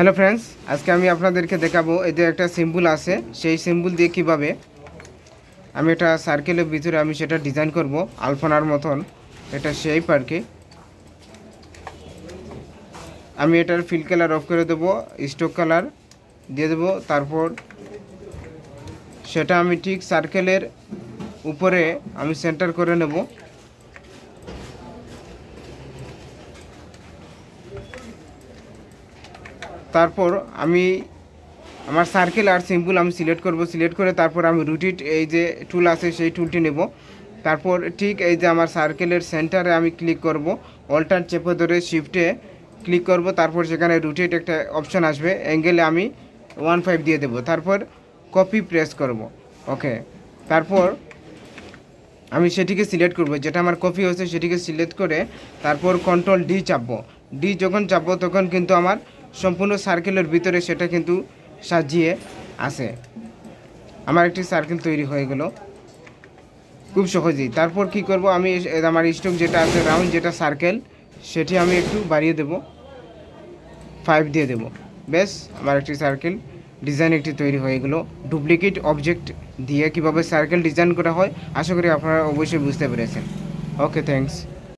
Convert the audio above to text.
hello friends আজকে আমি আপনাদেরকে দেখাবো এতে একটা সিম্বুল আছে সেই সিম্বুল দিয়ে কিভাবে আমি এটা সার্কেলের ভিতরে আমি সেটা ডিজাইন করব আলফানার মতন এটা সেই পার্কে আমি এটার ফিল কালার অফ করে দেবো স্টোক কালার দিয়ে দেবো তারপর সেটা আমি ঠিক সার্কেলের উপরে আমি সেন্টার করে নেবো তারপর আমি আমার সার্কেল আর সিম্পল আমি সিলেক্ট করব সিলেক্ট করে তারপর আমি রুটিট এই যে টুল আছে সেই টুলটি নেব তারপর ঠিক এই যে আমার সার্কেলের সেন্টারে আমি ক্লিক করব অল্টার চেপে ধরে শিফটে ক্লিক করব তারপর সেখানে রুটিট একটা অপশন আসবে অ্যাঙ্গেলে আমি ওয়ান ফাইভ দিয়ে দেব তারপর কপি প্রেস করব ওকে তারপর আমি সেটিকে সিলেক্ট করব যেটা আমার কপি হয়েছে সেটিকে সিলেক্ট করে তারপর কন্ট্রোল ডি চাপবো ডি যখন চাপবো তখন কিন্তু আমার সম্পূর্ণ সার্কেলের ভিতরে সেটা কিন্তু সাজিয়ে আছে আমার একটি সার্কেল তৈরি হয়ে গেল খুব সহজেই তারপর কি করব আমি আমার স্টোক যেটা আছে রাউন্ড যেটা সার্কেল সেটি আমি একটু বাড়িয়ে দেব ফাইভ দিয়ে দেব বেশ আমার একটি সার্কেল ডিজাইন একটি তৈরি হয়ে গেলো ডুপ্লিকেট অবজেক্ট দিয়ে কিভাবে সার্কেল ডিজাইন করা হয় আশা করি আপনারা অবশ্যই বুঝতে পেরেছেন ওকে থ্যাংকস